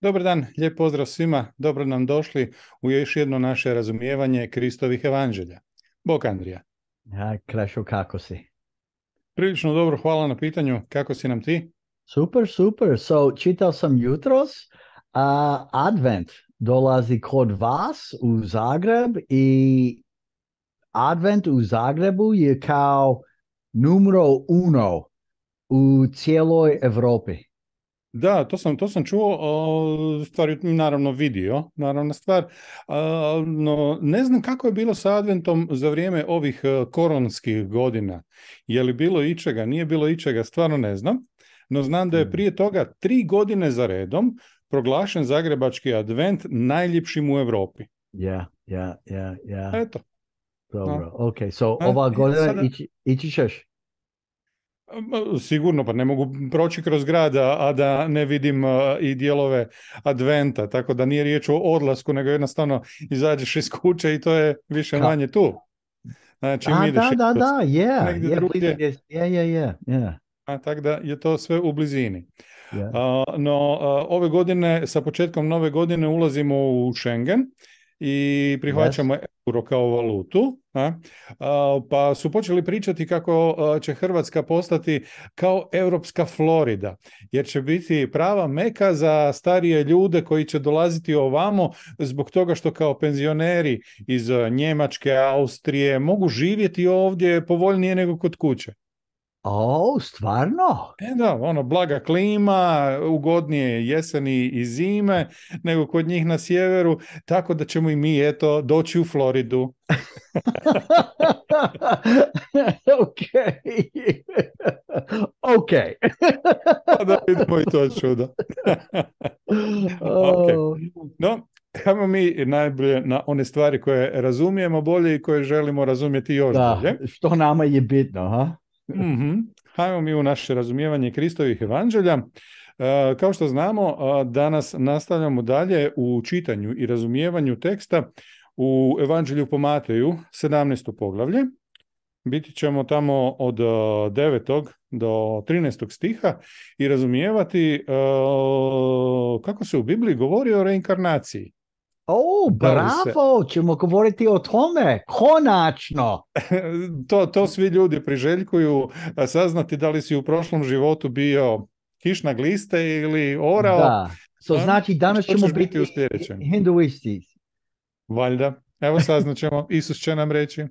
Dobar dan, lijep pozdrav svima, dobro nam došli u još jedno naše razumijevanje Kristovih evanđelja. Bok Andrija. Ja, kako si? Prilično dobro, hvala na pitanju. Kako si nam ti? Super, super. So, čitao sam jutros. Uh, Advent dolazi kod vas u Zagreb i Advent u Zagrebu je kao numero uno u cijeloj Europi. Da, to sam, to sam čuo, stvari naravno vidio, naravna stvar, no ne znam kako je bilo sa adventom za vrijeme ovih e, koronskih godina, je li bilo ičega, nije bilo ičega, stvarno ne znam, no znam da je hmm. prije toga tri godine za redom proglašen zagrebački advent najljepšim u Europi. Ja, ja, ja, ja. Eto. Dobro, ok, so ova godina ići, Sigurno, pa ne mogu proći kroz grad, a da ne vidim e, i dijelove adventa, tako da nije riječ o odlasku, nego jednostavno izađeš iz kuće i to je više manje tu. Znači, da, da, da, da, je, je, je, je, tako da je to sve u blizini. no, ove godine, sa početkom nove godine ulazimo u Schengen i prihvaćamo euro kao valutu, a? pa su počeli pričati kako će Hrvatska postati kao europska Florida, jer će biti prava meka za starije ljude koji će dolaziti ovamo zbog toga što kao penzioneri iz Njemačke, Austrije mogu živjeti ovdje povoljnije nego kod kuće. O, stvarno? E da, ono, blaga klima, ugodnije jeseni i zime nego kod njih na sjeveru, tako da ćemo i mi, eto, doći u Floridu. ok. ok. Pa da vidimo i to čudo. Oh. No, Hajmo mi najbolje na one stvari koje razumijemo bolje i koje želimo razumjeti još da, bolje. Što nama je bitno, ha? mm Hajmo mi u naše razumijevanje Kristovih evanđelja. E, kao što znamo, e, danas nastavljamo dalje u čitanju i razumijevanju teksta u evanđelju po Mateju, 17. poglavlje. Biti ćemo tamo od 9. E, do 13. stiha i razumijevati kako se u Bibliji govori o reinkarnaciji. O, bravo, ćemo govoriti o tome, konačno. to, to svi ljudi priželjkuju, saznati da li si u prošlom životu bio kišna gliste ili orao. Da, to so, znači danas ćemo biti u hinduisti. Valjda, evo ćemo, Isus će nam reći.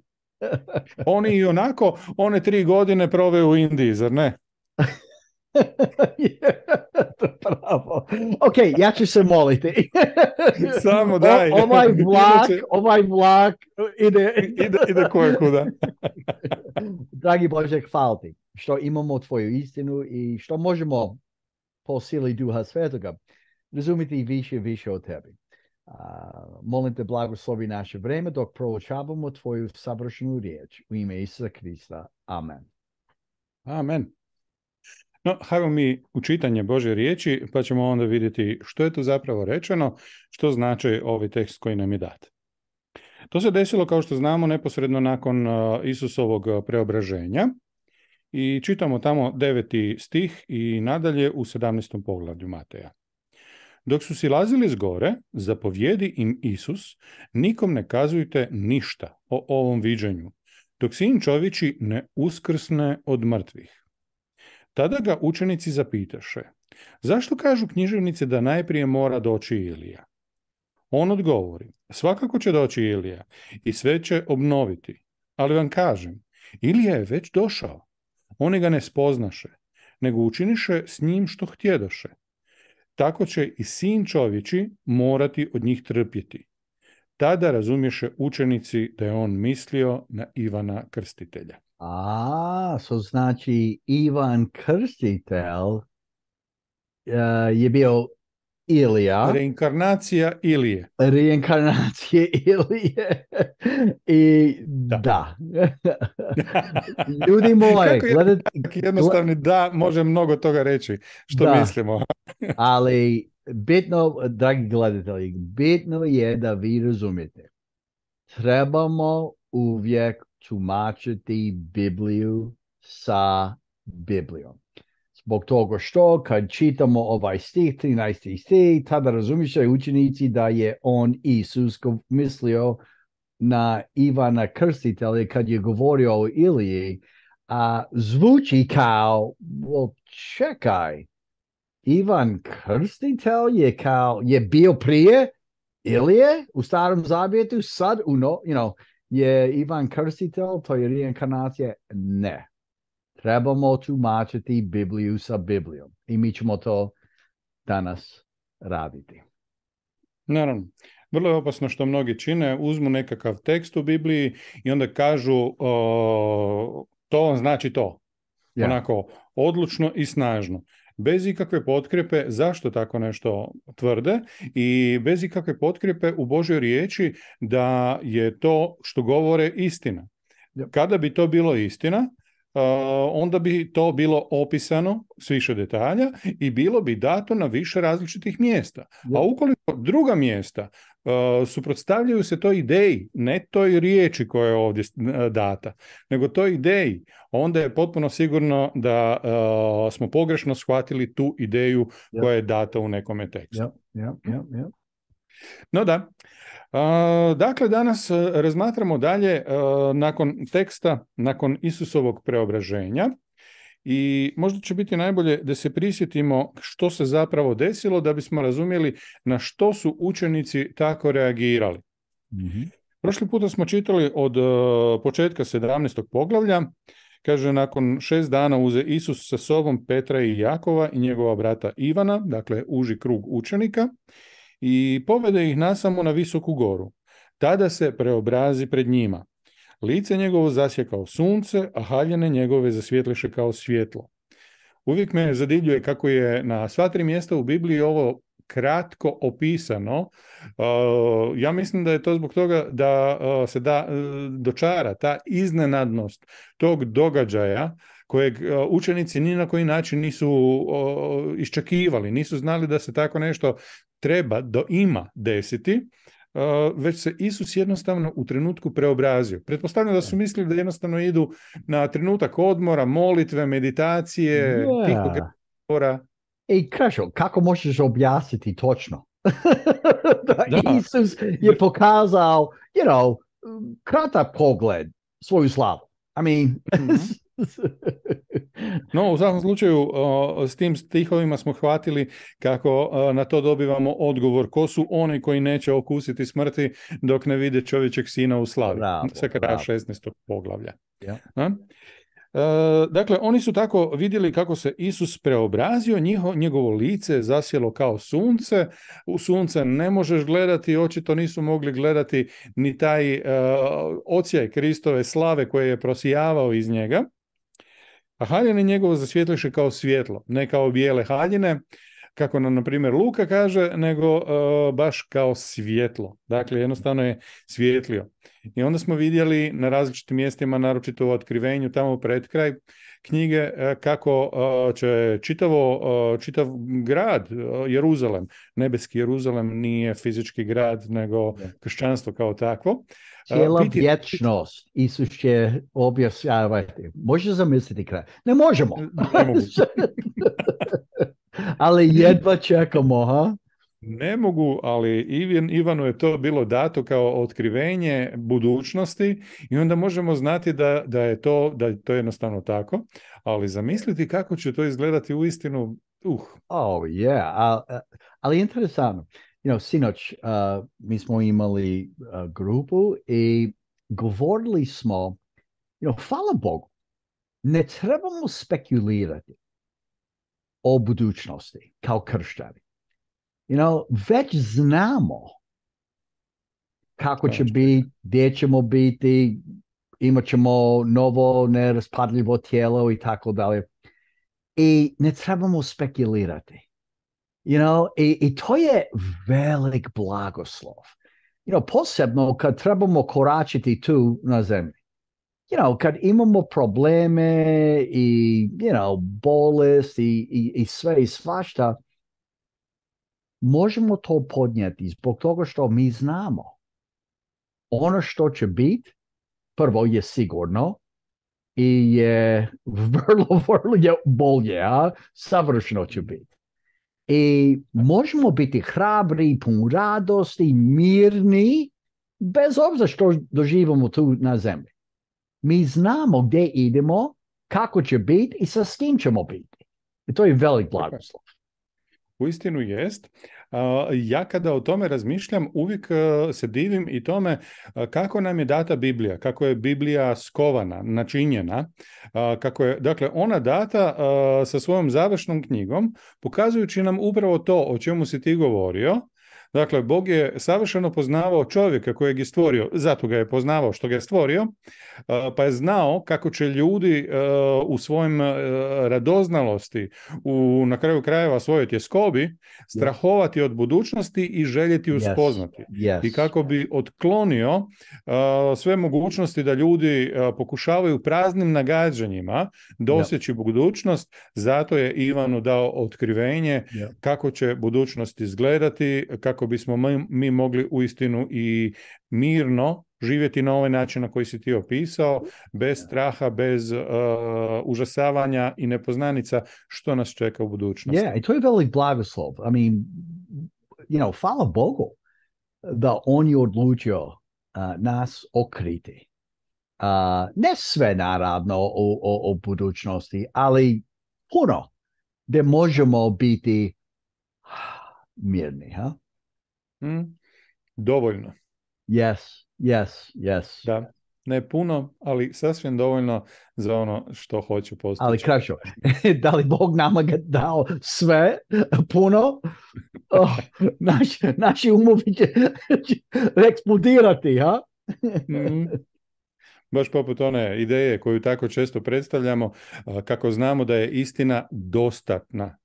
Oni i onako, one tri godine prove u Indiji, zar ne? Pravo. Ok, ja ću se moliti. Samo daj. ovaj, vlak, ovaj vlak ide... koje kuda. Dragi Bože, hvala ti što imamo tvoju istinu i što možemo po sili duha svetoga razumiti više i više o tebi. Uh, molim te blagoslovi naše vreme dok proučavamo tvoju savršenu riječ u ime Isusa Krista. Amen. Amen. No, hajmo mi u čitanje Bože riječi, pa ćemo onda vidjeti što je to zapravo rečeno, što znači ovaj tekst koji nam je dat. To se desilo, kao što znamo, neposredno nakon uh, Isusovog preobraženja i čitamo tamo deveti stih i nadalje u 17. poglavlju Mateja. Dok su silazili s gore, zapovjedi im Isus, nikom ne kazujte ništa o ovom viđenju, dok sin čovječi ne uskrsne od mrtvih. Tada ga učenici zapitaše, zašto kažu književnice da najprije mora doći Ilija? On odgovori, svakako će doći Ilija i sve će obnoviti, ali vam kažem, Ilija je već došao. Oni ga ne spoznaše, nego učiniše s njim što htjedoše. Tako će i sin čovječi morati od njih trpjeti. Tada razumiješe učenici da je on mislio na Ivana Krstitelja. A, so znači Ivan Krstitel eh, je bio Ilija. Reinkarnacija Ilije. Reinkarnacije Ilije. I da. da. Ljudi moji. Gledat... Jednostavni da može mnogo toga reći što mislimo. Ali bitno, dragi gledatelji, bitno je da vi razumijete. Trebamo uvijek tumačiti Bibliju sa Biblijom. Zbog toga što kad čitamo ovaj stih, 13. stih, tada razumiše učenici da je on Isus mislio na Ivana Krstitelja kad je govorio o Iliji, a zvuči kao, well, čekaj, Ivan Krstitelj je kao, je bio prije Ilije u starom zabijetu, sad, no, you know, je Ivan Krstitel, to je reinkarnacija? Ne. Trebamo tumačiti Bibliju sa Biblijom i mi ćemo to danas raditi. Naravno. Vrlo je opasno što mnogi čine, uzmu nekakav tekst u Bibliji i onda kažu to znači to. Onako odlučno i snažno bez ikakve potkrepe zašto tako nešto tvrde i bez ikakve potkrepe u Božoj riječi da je to što govore istina. Kada bi to bilo istina, Eh, onda bi to bilo opisano s više detalja i bilo bi dato na više različitih mjesta. A ukoliko druga mjesta eh, suprotstavljaju se toj ideji, ne toj riječi koja je ovdje eh, data, nego toj ideji, onda je potpuno sigurno da smo pogrešno shvatili tu ideju koja je data u nekome tekstu. no da, Dakle, danas e, razmatramo dalje e, nakon teksta, nakon Isusovog preobraženja i možda će biti najbolje da se prisjetimo što se zapravo desilo da bismo razumjeli na što su učenici tako reagirali. Mhm. Prošli puta smo čitali od e, početka 17. poglavlja, kaže nakon šest dana uze Isus sa sobom Petra i Jakova i njegova brata Ivana, dakle uži krug učenika, i povede ih nasamo na visoku goru. Tada se preobrazi pred njima. Lice njegovo zasje kao sunce, a haljene njegove zasvjetliše kao svjetlo. Uvijek me zadivljuje kako je na sva tri mjesta u Bibliji ovo kratko opisano. E, ja mislim da je to zbog toga da e, se da e, dočara ta iznenadnost tog događaja kojeg učenici ni na koji način nisu iščekivali, nisu znali da se tako nešto treba, do ima desiti, uh, već se Isus jednostavno u trenutku preobrazio. Pretpostavljam da su mislili da jednostavno idu na trenutak odmora, molitve, meditacije, yeah. Odmora. I kažu, kako možeš objasniti točno? da, Isus je pokazao, you know, kratak pogled svoju slavu. I mean, mhm. No, u svakom slučaju s tim stihovima smo hvatili kako na to dobivamo odgovor. Ko su oni koji neće okusiti smrti dok ne vide čovječeg sina u slavi? Sekretar 16. poglavlja. Ja. E, dakle, oni su tako vidjeli kako se Isus preobrazio, njiho, njegovo lice zasjelo kao sunce, u sunce ne možeš gledati, očito nisu mogli gledati ni taj uh, e, ocijaj Kristove slave koje je prosijavao iz njega. A haljine njegovo zasvjetliše kao svjetlo, ne kao bijele haljine, kako nam, na primjer, Luka kaže, nego e, baš kao svjetlo. Dakle, jednostavno je svjetlio. I onda smo vidjeli na različitim mjestima, naročito u otkrivenju, tamo pred kraj knjige, e, kako e, će čitavo, čitav grad, Jeruzalem, nebeski Jeruzalem nije fizički grad, nego kršćanstvo kao takvo, Cijela biti... vječnost Isus će Može zamisliti kraj? Ne možemo. Ne ali jedva čekamo, ha? Ne mogu, ali Ivanu je to bilo dato kao otkrivenje budućnosti i onda možemo znati da, da, je, to, da je to jednostavno tako, ali zamisliti kako će to izgledati u istinu, uh. Oh, yeah, ali, ali interesantno you know, sinoć uh, mi smo imali uh, grupu i govorili smo, you know, hvala Bogu, ne trebamo spekulirati o budućnosti kao kršćani. You know, već znamo kako će biti, gdje ćemo biti, imat ćemo novo neraspadljivo tijelo i tako dalje. I ne trebamo spekulirati. You know, i, to je velik blagoslov. You know, posebno kad trebamo koračiti tu na zemlji. You know, kad imamo probleme i, you know, bolest i, i, sve i svašta, možemo to podnijeti zbog toga što mi znamo. Ono što će biti, prvo je sigurno, i je vrlo, vrlo je bolje, a savršeno će biti. I možemo biti hrabri, pun radosti, mirni, bez obzira što doživimo tu na zemlji. Mi znamo gdje idemo, kako će biti i sa s kim ćemo biti. I to je velik blagoslov. U istinu jest ja kada o tome razmišljam uvijek e, se divim i tome e, kako nam je data Biblija, kako je Biblija skovana, načinjena, kako je, dakle, ona data e, sa svojom završnom knjigom, pokazujući nam upravo to o čemu si ti govorio, Dakle, Bog je savršeno poznavao čovjeka kojeg je stvorio, zato ga je poznavao što ga je stvorio, e, pa je znao kako će ljudi e, u svojim e, radoznalosti, u, na kraju krajeva svojoj tjeskobi, strahovati od budućnosti i željeti uspoznati. I kako bi otklonio sve mogućnosti da ljudi pokušavaju praznim nagađanjima dosjeći budućnost, zato je Ivanu dao otkrivenje kako će budućnost izgledati, kako kako bismo mi mogli uistinu i mirno živjeti na ovaj način na koji si ti opisao, bez straha, bez uh, užasavanja i nepoznanica što nas čeka u budućnosti. Yeah, i to je velik blagoslov. I mean, you know, hvala Bogu da on je odlučio uh, nas okriti. Uh, ne sve naravno o, o, o budućnosti, ali puno gdje možemo biti ah, mirni. Ha? Mm? Dovoljno. Yes, yes, yes. Da. Ne puno, ali sasvim dovoljno za ono što hoću postići. Ali krašo, ovaj. da li Bog nama ga dao sve, puno, oh, naši umovi će, eksplodirati, ha? Mm. Baš poput one ideje koju tako često predstavljamo, kako znamo da je istina dostatna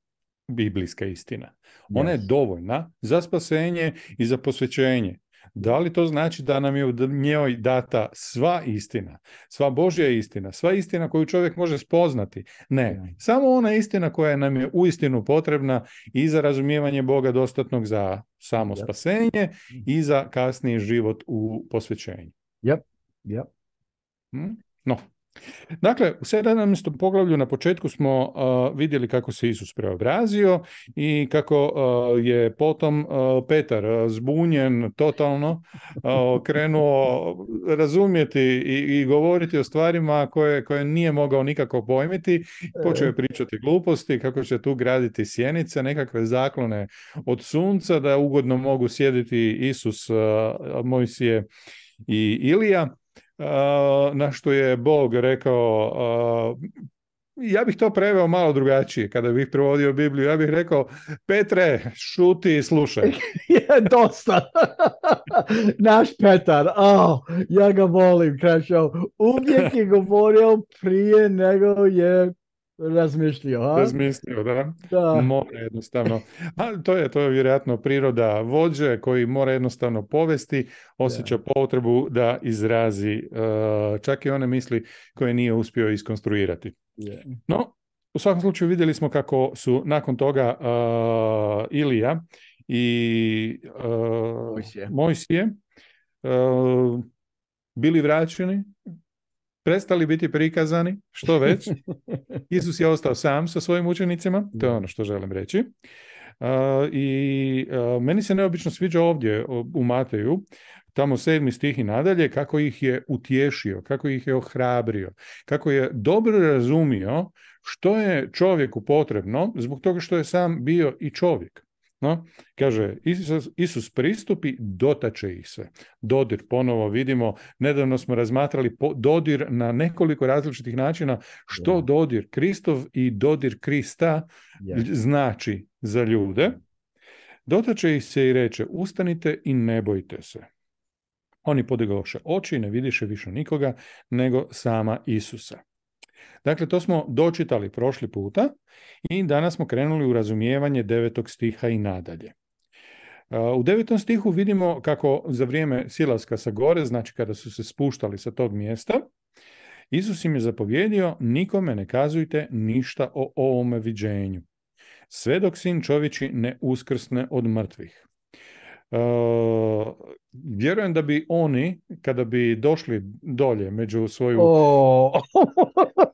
biblijska istina. Ona je dovoljna za spasenje i za posvećenje. Da li to znači da nam je u njoj data sva istina, sva Božja istina, sva istina koju čovjek može spoznati? Ne, samo ona istina koja nam je uistinu potrebna i za razumijevanje Boga dostatnog za samo spasenje i za kasniji život u posvećenju. Yep, yep. Hm? No, Dakle, u 17. poglavlju na početku smo uh, vidjeli kako se Isus preobrazio i kako uh, je potom uh, Petar zbunjen totalno krenuo razumjeti i, i govoriti o stvarima koje, koje nije mogao nikako pojmiti. Počeo je pričati gluposti, kako će tu graditi sjenice, nekakve zaklone od sunca da ugodno mogu sjediti Isus, Mojsije i Ilija na što je Bog rekao ja bih to preveo malo drugačije kada bih provodio Bibliju. Ja bih rekao, Petre, šuti i slušaj. je, dosta. Naš Petar, oh, ja ga volim, Uvijek je govorio prije nego je Razmišljio, a? Razmislio, da. da. jednostavno. A to je, to je vjerojatno priroda vođe koji mora jednostavno povesti, osjeća potrebu da izrazi eh, čak i one misli koje nije uspio iskonstruirati. No, u svakom slučaju vidjeli smo kako su nakon toga eh, Ilija i uh, eh, Mojsije, Mojsije bili vraćeni prestali biti prikazani, što već. Isus je ostao sam sa svojim učenicima, to je ono što želim reći. I meni se neobično sviđa ovdje u Mateju, tamo sedmi stih i nadalje, kako ih je utješio, kako ih je ohrabrio, kako je dobro razumio što je čovjeku potrebno zbog toga što je sam bio i čovjek. No, kaže, Isus, pristupi, dotače ih se. Dodir, ponovo vidimo, nedavno smo razmatrali dodir na nekoliko različitih načina. Što dodir Kristov i dodir Krista znači za ljude? Dotače ih se i reče, ustanite i ne bojte se. Oni podigoše oči i ne vidiše više nikoga nego sama Isusa. Dakle, to smo dočitali prošli puta i danas smo krenuli u razumijevanje devetog stiha i nadalje. E, u devetom stihu vidimo kako za vrijeme silaska sa gore, znači kada su se spuštali sa tog mjesta, Isus im je zapovjedio, nikome ne kazujte ništa o ovome viđenju, sve dok sin čovječi ne uskrsne od mrtvih. Eh, vjerujem da bi oni, kada bi došli dolje među svoju, oh.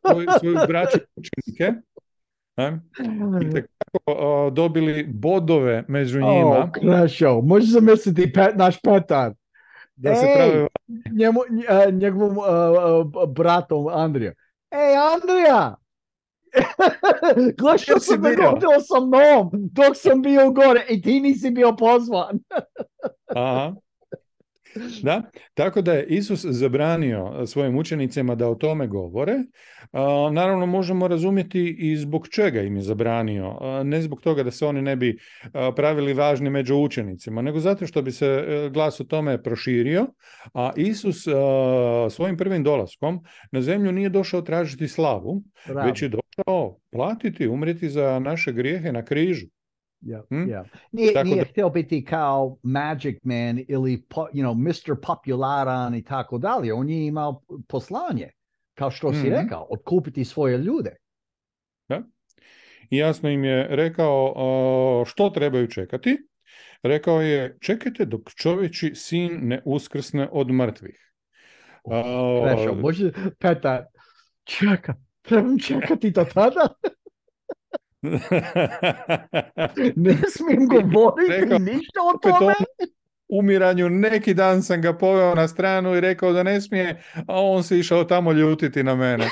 svoju, braću učenike, tako, uh, eh, dobili bodove među njima. Oh, Možeš zamisliti pet, naš petar. Da se pravi... Njemu, eh, njegovom uh, bratom Andrija. Ej, Andrija! Gledao se da godao sa mnom dok sam bio gore i ti nisi bio pozvan. Aha. Da? Tako da je Isus zabranio e, svojim učenicima da o tome govore. E, naravno, možemo razumjeti i zbog čega im je zabranio. E, ne zbog toga da se oni ne bi pravili važni među učenicima, nego zato što bi se glas o tome proširio, a Isus svojim prvim dolaskom na zemlju nije došao tražiti slavu, već je došao platiti, umriti za naše grijehe na križu. Ja, Nije, nije htio biti kao Magic Man ili po, you know, Mr. Popularan i tako dalje. On je imao poslanje, kao što si mhm. rekao, odkupiti svoje ljude. Da. jasno im je rekao što trebaju čekati. Rekao je, čekajte dok čovječi sin ne uskrsne od mrtvih. Uh, Rešao, može peta, čeka, trebam čekati do tada? ne smijem govoriti rekao, ništa o tome. umiranju, neki dan sam ga poveo na stranu i rekao da ne smije, a on se išao tamo ljutiti na mene.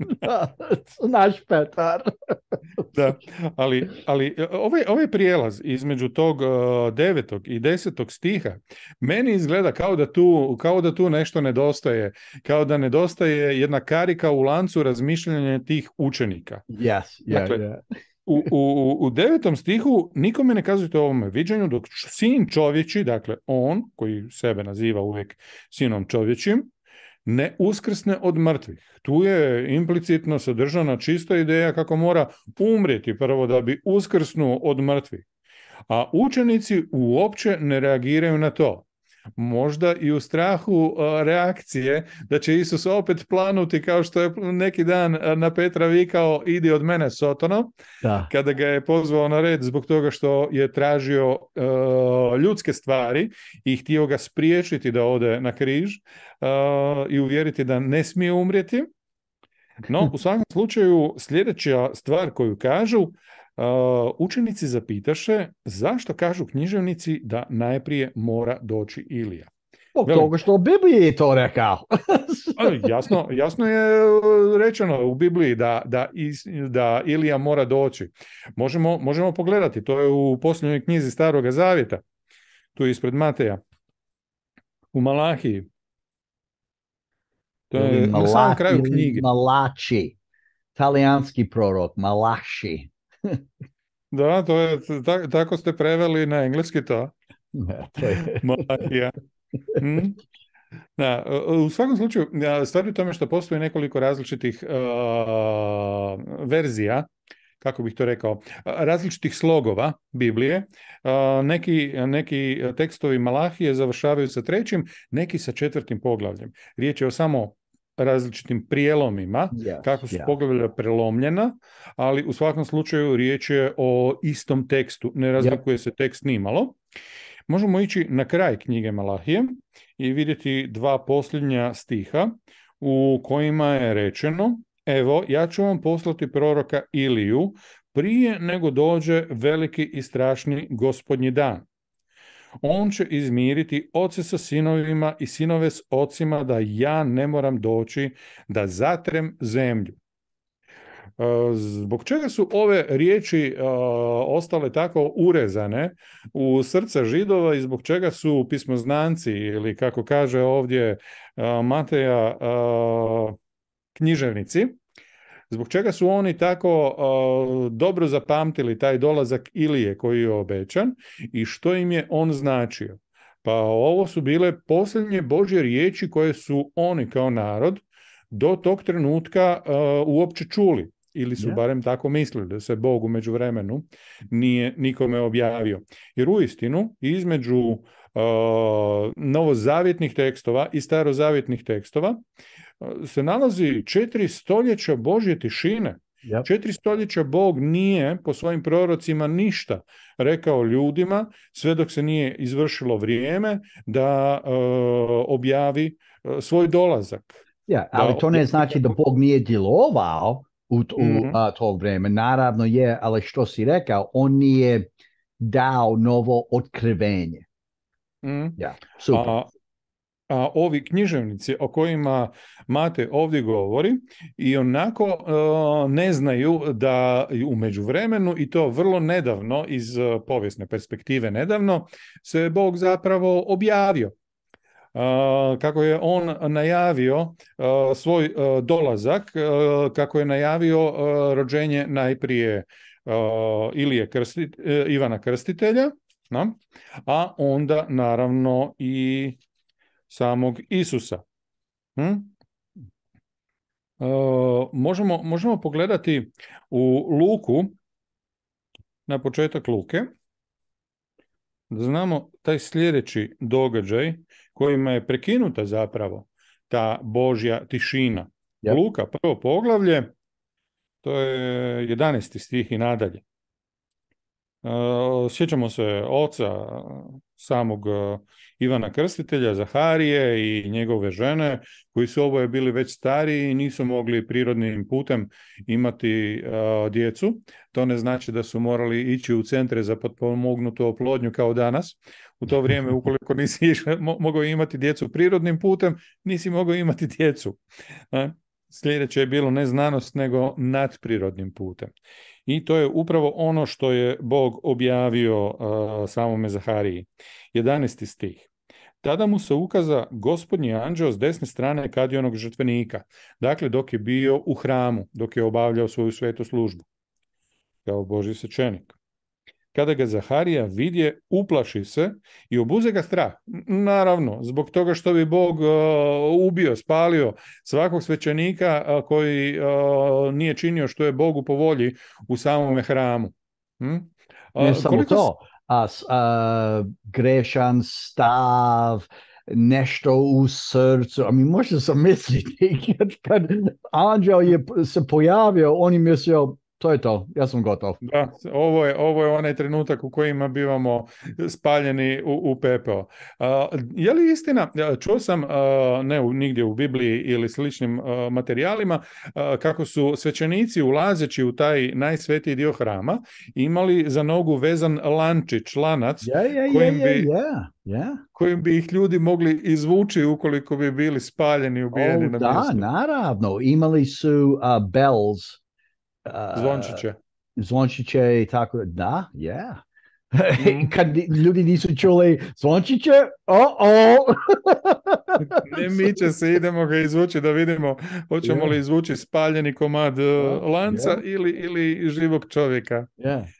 Naš Petar. da, ali, ali e, ovaj, ovaj prijelaz između tog e, devetog i desetog stiha meni izgleda kao da, tu, kao da tu nešto nedostaje, kao da nedostaje jedna karika u lancu razmišljanja tih učenika. Yes, yeah, dakle, U, u, u, devetom stihu nikome ne kazujete o ovome viđenju, dok sin čovječi, dakle on, koji sebe naziva uvijek sinom čovječim, ne uskrsne od mrtvih. Tu je implicitno sadržana čista ideja kako mora umrijeti prvo da bi uskrsnuo od mrtvih. A učenici uopće ne reagiraju na to možda i u strahu uh, reakcije da će Isus opet planuti kao što je neki dan uh, na Petra vikao idi od mene Sotono, kada ga je pozvao na red zbog toga što je tražio uh, ljudske stvari i htio ga spriječiti da ode na križ i uvjeriti da ne smije umrijeti. No, u svakom slučaju sljedeća stvar koju kažu učenici zapitaše zašto kažu književnici da najprije mora doći Ilija. toga što u Bibliji to rekao. jasno, jasno je e, rečeno u Bibliji da, da, da Ilija mora doći. Možemo, možemo pogledati, to je u posljednjoj knjizi Staroga Zavjeta, tu ispred Mateja, u Malahiji. To je Malachi, na kraju knjige. Malači, talijanski prorok, Malaši. da, to je, tako ste preveli na engleski to. Malahija. Hm? u svakom slučaju, stvar je u tome što postoji nekoliko različitih verzija kako bih to rekao, različitih slogova Biblije. Neki, neki tekstovi Malahije završavaju sa trećim, neki sa četvrtim poglavljem. Riječ je o samo različitim prijelomima kako su yes. poglavlja prelomljena, ali u svakom slučaju riječ je o istom tekstu, ne razlikuje se tekst nimalo. Možemo ići na kraj knjige Malahije i vidjeti dva posljednja stiha u kojima je rečeno Evo, ja ću vam poslati proroka Iliju prije nego dođe veliki i strašni gospodnji dan. On će izmiriti oce sa sinovima i sinove s ocima da ja ne moram doći da zatrem zemlju. E, zbog čega su ove riječi e, ostale tako urezane u srca židova i zbog čega su pismoznanci ili kako kaže ovdje e, Mateja književnici Zbog čega su oni tako dobro zapamtili taj dolazak Ilije koji je obećan i što im je on značio? Pa ovo su bile posljednje Božje riječi koje su oni kao narod do tog trenutka uopće čuli ili su barem tako mislili da se Bog u međuvremenu nije nikome objavio. Jer u istinu između novozavjetnih tekstova i starozavjetnih tekstova se nalazi četiri stoljeća Božje tišine. Četiri stoljeća Bog nije po svojim prorocima ništa rekao ljudima, sve dok se nije izvršilo vrijeme, da e, objavi e, svoj dolazak. Ja, ali da, to ne znači da Bog nije djelovao u, mm to vrijeme. Naravno je, ali što si rekao, on nije dao novo otkrivenje. Mhm. super a ovi književnici o kojima Mate ovdje govori i onako e, ne znaju da u međuvremenu i to vrlo nedavno iz e, povijesne perspektive nedavno se je Bog zapravo objavio. E, kako je on najavio svoj dolazak, kako je najavio rođenje najprije Ilije Krstit, Ivana Krstitelja, na? a onda naravno i samog Isusa. Hm? E, možemo, možemo pogledati u Luku, na početak Luke, da znamo taj sljedeći događaj kojima je prekinuta zapravo ta Božja tišina. Luka, prvo poglavlje, to je 11. stih i nadalje. Eh, sjećamo se oca eh, samog eh, Ivana Krstitelja, Zaharije i njegove žene, koji su oboje bili već stari i nisu mogli prirodnim putem imati djecu. To ne znači da su morali ići u centre za potpomognutu oplodnju kao danas. U to vrijeme, ukoliko nisi mogao imati djecu prirodnim putem, nisi mogao imati djecu. Sljedeće je bilo ne znanost, nego nadprirodnim putem. I to je upravo ono što je Bog objavio samo uh, samome Zahariji. 11. stih. Tada mu se ukaza gospodnji anđeo s desne strane kadionog žrtvenika, dakle dok je bio u hramu, dok je obavljao svoju svetu službu, kao Boži sečenik. Kada ga Zaharija vidje, uplaši se i obuze ga strah. Naravno, zbog toga što bi Bog e, ubio, spalio svakog svećenika e, koji e, nije činio što je Bogu po volji u samome hramu. Hm? Ne samo to, a, grešan stav, nešto u srcu. A mi možete kad, kad je se pojavio, on je mislio, to je to, ja sam gotov. Da, ovo je, ovo je onaj trenutak u kojima bivamo spaljeni u, u pepeo. je li istina, e, čuo sam, e, ne u, nigdje u Bibliji ili sličnim e, materijalima, kako su svećenici ulazeći u taj najsvetiji dio hrama imali za nogu vezan lančić, lanac, kojim bi... kojim bi ih ljudi mogli izvući ukoliko bi bili spaljeni u oh, na da, naravno. Imali su bells, Uh, zvončiće. Zvončiće i tako da, yeah. Mhm. Kad ljudi nisu čuli Zvončiće, o-o! ne miče se, idemo ga izvući da vidimo hoćemo li izvući spaljeni komad uh, lanca ili, ili živog čovjeka.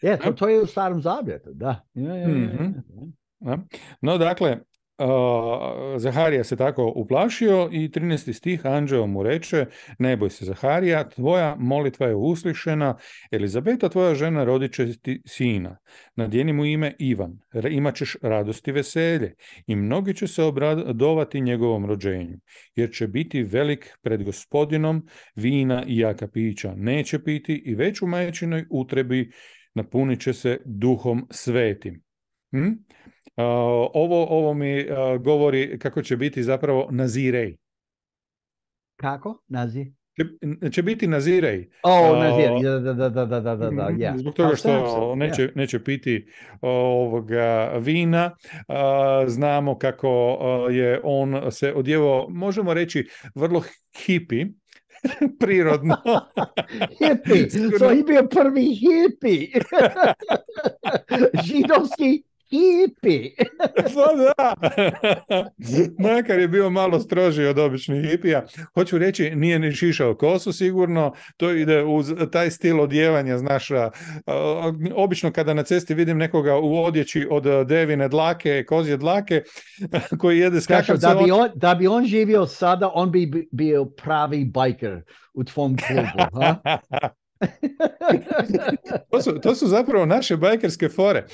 je To, to, je u starom zabijetu, mhm. da. No dakle, Zaharija se tako uplašio i 13. stih anđeo mu reče, ne boj se Zaharija, tvoja molitva je uslišena, Elizabeta tvoja žena rodit će ti sina, nadjeni mu ime Ivan, imat ćeš radost i veselje i mnogi će se obradovati njegovom rođenju, jer će biti velik pred gospodinom vina i jaka pića, neće piti i već u majčinoj utrebi napunit će se duhom svetim. Hm? Ovo, ovo mi govori kako će biti zapravo nazirej. Kako? Nazi? Će, biti nazirej. O, nazirej, da, da, da, da, da, da, Zbog toga što neće, yeah. neće piti ovoga vina. Znamo kako je on se odjevo možemo reći, vrlo hipi. prirodno. hipi, so je bio prvi hipi. Židovski Ipi pa da. Makar je bio malo stroži od običnih hipija. Hoću reći, nije ni šišao kosu sigurno, to ide uz taj stil odjevanja, znaš, obično kada na cesti vidim nekoga u odjeći od e, devine dlake, kozje dlake, koji jede skakavce. Da bi, on, da bi on živio sada, on bi bio pravi biker u tvom klubu. to, su, to su zapravo naše bajkerske fore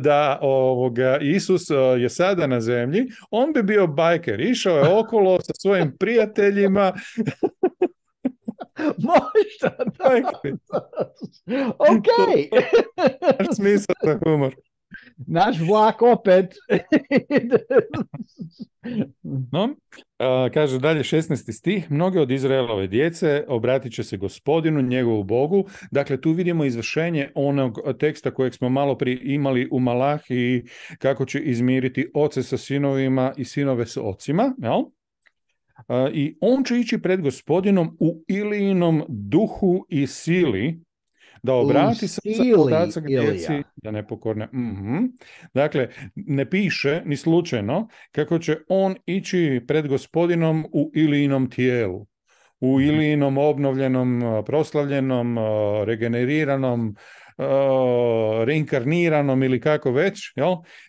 da ovoga, Isus je sada na zemlji on bi bio bajker, išao je okolo sa svojim prijateljima možda da ok humor naš vlak opet. no, kaže dalje 16. stih. Mnoge od Izraelove djece obratit će se gospodinu, njegovu Bogu. Dakle, tu vidimo izvršenje onog teksta kojeg smo malo prije imali u Malahiji, kako će izmiriti oce sa sinovima i sinove sa ocima. Jel? I on će ići pred gospodinom u ilijinom duhu i sili, da obrati se sa djeci da ne mhm. Dakle, ne piše ni slučajno kako će on ići pred gospodinom u ilinom tijelu u mhm. ilinom obnovljenom, proslavljenom, regeneriranom, reinkarniranom ili kako već,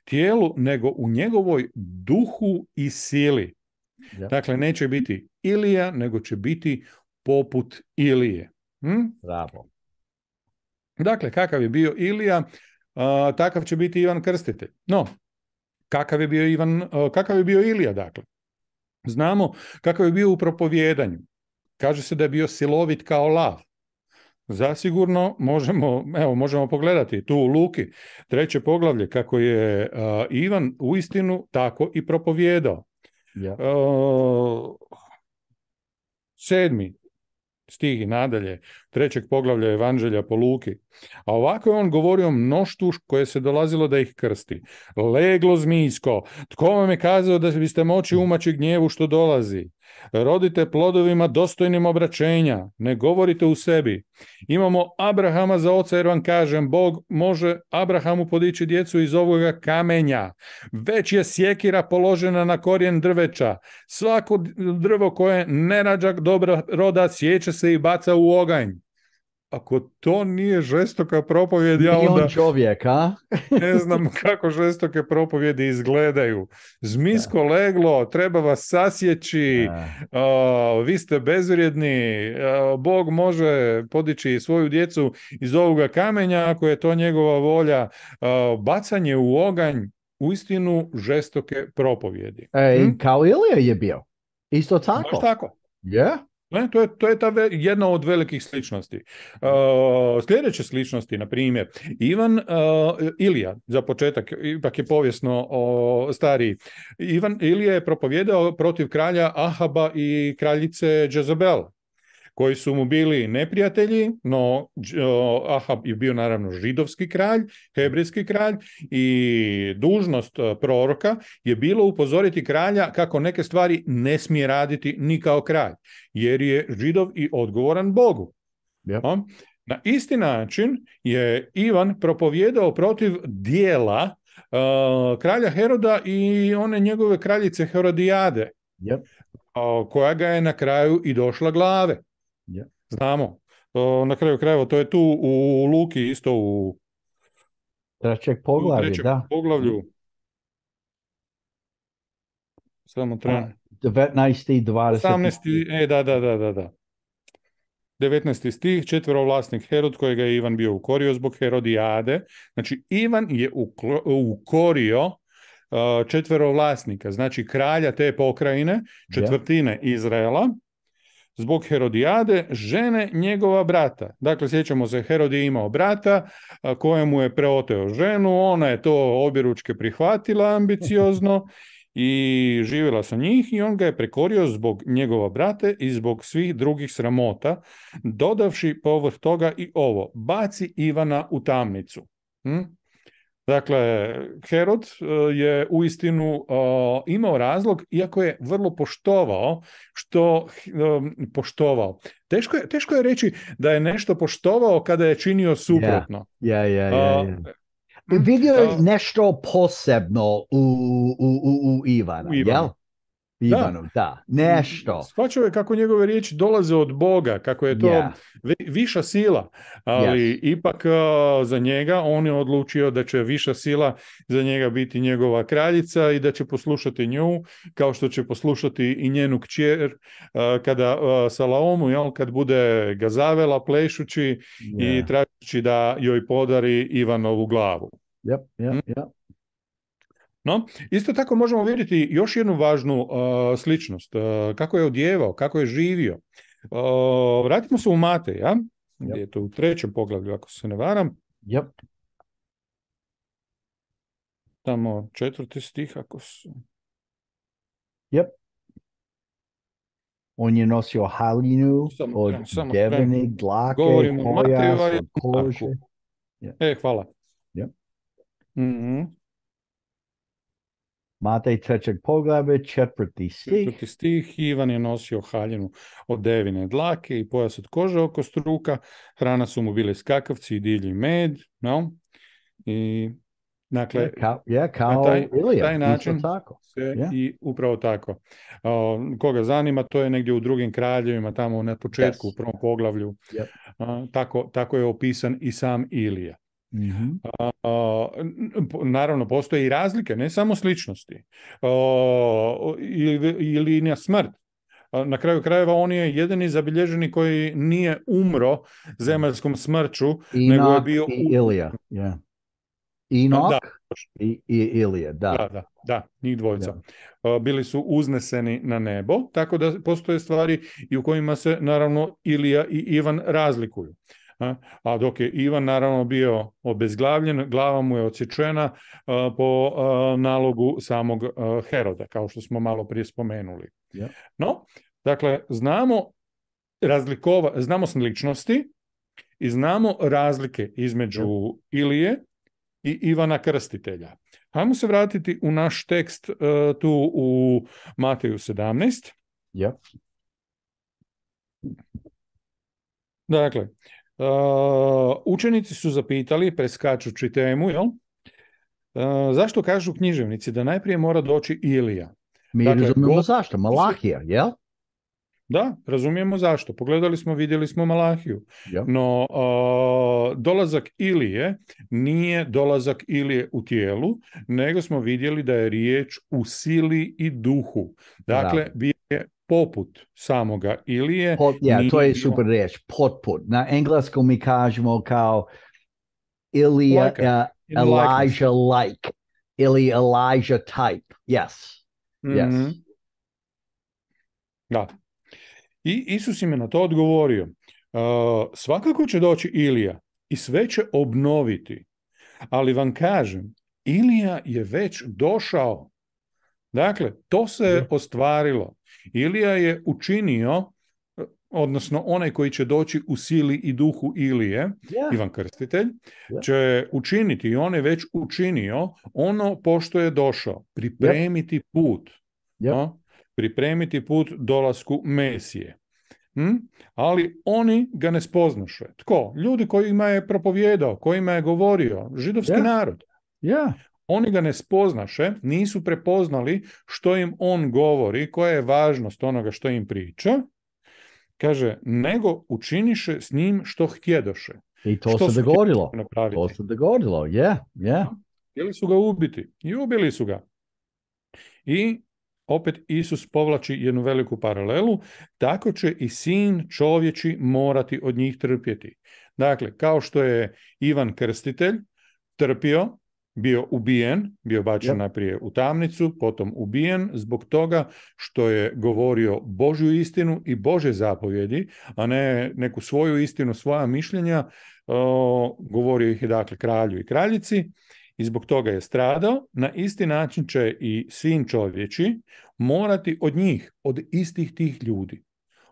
tijelu, nego u njegovoj duhu i sili. Dakle, neće biti Ilija, nego će biti poput Ilije. Hm? Bravo. Dakle, kakav je bio Ilija, takav će biti Ivan Krstitelj. No, kakav je bio, Ivan, kakav je bio Ilija, dakle? Znamo kakav je bio u propovjedanju. Kaže se da je bio silovit kao lav. Zasigurno možemo, evo, možemo pogledati tu u Luki, treće poglavlje, kako je Ivan u istinu tako i propovjedao. Ja. Sedmi, stih i nadalje, trećeg poglavlja Evanđelja po Luki. A ovako je on govorio mnoštu koje se dolazilo da ih krsti. Leglo zmijsko, tko vam je kazao da biste moći umaći gnjevu što dolazi? Rodite plodovima dostojnim obraćenja, ne govorite u sebi. Imamo Abrahama za oca jer vam kažem, Bog može Abrahamu podići djecu iz ovoga kamenja. Već je sjekira položena na korijen drveća. Svako drvo koje ne rađa dobra roda sjeće se i baca u oganj. Ako to nije žestoka propovjed, ja onda... čovjek, ne znam kako žestoke propovjedi izgledaju. Zmisko leglo, treba vas sasjeći, vi ste bezvrijedni, Bog može podići svoju djecu iz ovoga kamenja ako je to njegova volja. bacanje u oganj, uistinu žestoke propovjedi. E, hm? Kao Ilija je bio. Isto tako. Baš tako. Ne, to je, to je ta jedna od velikih sličnosti. Uh, sljedeće sličnosti, na primjer, Ivan uh, Ilija, za početak, ipak je povijesno uh, stariji. Ivan Ilija je propovjedao protiv kralja Ahaba i kraljice Jezebel koji su mu bili neprijatelji, no Ahab je bio naravno židovski kralj, hebrijski kralj i dužnost e, proroka je bilo upozoriti kralja kako neke stvari ne smije raditi ni kao kralj, jer je židov i odgovoran Bogu. Na isti način je Ivan propovjedao protiv dijela e, kralja Heroda i one njegove kraljice Herodijade, koja ga je na kraju i došla glave. Ja. Znamo. Na kraju krajeva, to je tu u Luki isto u trećeg poglavlju. trećeg poglavlju. Samo tren. 19. i 20. E, da, da, da, da, da. 19. stih, vlasnik Herod kojega je Ivan bio ukorio zbog Herodijade. Znači, Ivan je ukorio uh, vlasnika znači kralja te pokrajine, četvrtine Izraela, zbog Herodijade žene njegova brata. Dakle, sjećamo se, Herod je imao brata kojemu je preoteo ženu, ona je to objeručke prihvatila ambiciozno i živjela sa njih i on ga je prekorio zbog njegova brate i zbog svih drugih sramota, dodavši povrh toga i ovo, baci Ivana u tamnicu. Hm? Dakle, Herod e, je u istinu e, imao razlog, iako je vrlo poštovao što e, poštovao. Teško je, teško je reći da je nešto poštovao kada je činio suprotno. Ja, ja, ja, Vidio je nešto posebno u, u, u, Ivana, jel? Ivanov, da. Nešto. kako njegove riječi dolaze od Boga, kako je to viša sila, ali ipak za njega on je odlučio da će viša sila za njega biti njegova kraljica i da će poslušati nju, kao što će poslušati i njenu kćer kada Salaomu, jel, kad bude gazavela plešući i tražeći da joj podari Ivanovu glavu. Yep, yep, yep. No, isto tako možemo vidjeti još jednu važnu uh, sličnost. Uh, kako je odjevao, kako je živio. Uh, vratimo se u mate, gdje je to u trećem poglavlju, ako se ne varam. Yep. Tamo četvrti stih, ako se... Yep. On je nosio halinu samo, od samo devene kože. E, hvala. Yep. mm Matej Čečeg Poglave, četvrti stih. stih, Ivan je nosio haljenu od devine dlake i pojas od kože oko struka, hrana su mu bile skakavci i divlji med, no? I, dakle, kao, na taj, Ilija, način tako. Se, i upravo tako. koga zanima, to je negdje u drugim kraljevima, tamo na početku, u prvom poglavlju. tako, tako je opisan i sam Ilija. Mhm. A, naravno, postoje i razlike, ne samo sličnosti. ili, linija smrt. Na kraju krajeva on je jedini zabilježeni koji nije umro zemaljskom smrću, nego je bio... I Ilija, yeah. i, Ilija da. Da, da, da njih dvojica. Bili su uzneseni na nebo, tako da postoje stvari i u kojima se naravno Ilija i Ivan razlikuju a dok je Ivan naravno bio obezglavljen, glava mu je odsječena e, po e, nalogu samog e, Heroda, kao što smo malo prije spomenuli. No, dakle, znamo razlikova, znamo sličnosti i znamo razlike između Ilije i Ivana Krstitelja. Hajmo se vratiti u naš tekst tu u Mateju 17. Ja. Dakle, Uh, učenici su zapitali, preskačući temu, jel? Uh, zašto kažu književnici da najprije mora doći Ilija? Mi dakle, razumijemo zašto, Malahija, jel? Da, razumijemo zašto. Pogledali smo, vidjeli smo Malahiju. No, uh, dolazak Ilije nije dolazak Ilije u tijelu, nego smo vidjeli da je riječ u sili i duhu. Dakle, bio je poput samoga Ilije. ja, to je super riječ, potput. Na engleskom mi kažemo kao Ilija, like uh, Elijah like, ili Elijah type, yes. yes. Mhm. Da. I Isus im je na to odgovorio. Uh, svakako će doći Ilija i sve će obnoviti. Ali vam kažem, Ilija je već došao Dakle, to se je ostvarilo. Ilija je učinio, odnosno onaj koji će doći u sili i duhu Ilije, Ivan Krstitelj, će učiniti, i on je već učinio, ono pošto je došao, pripremiti put. No? Pripremiti put dolasku Mesije. Hm? Ali oni ga ne spoznaše. Tko? Ljudi kojima je propovjedao, kojima je govorio. Židovski narod. Ja. Oni ga ne spoznaše, nisu prepoznali što im on govori, koja je važnost onoga što im priča. Kaže, nego učiniše s njim što htjedoše. I to što se dogodilo. To se dogodilo, je, je. Htjeli su ga ubiti i ubili su ga. I opet Isus povlači jednu veliku paralelu, tako će i sin čovječi morati od njih trpjeti. Dakle, kao što je Ivan Krstitelj trpio bio ubijen, bio bačen yep. najprije u tamnicu, potom ubijen zbog toga što je govorio Božju istinu i Bože zapovjedi, a ne neku svoju istinu, svoja mišljenja, govorio ih je dakle kralju i kraljici i zbog toga je stradao, na isti način će i sin čovječi morati od njih, od istih tih ljudi,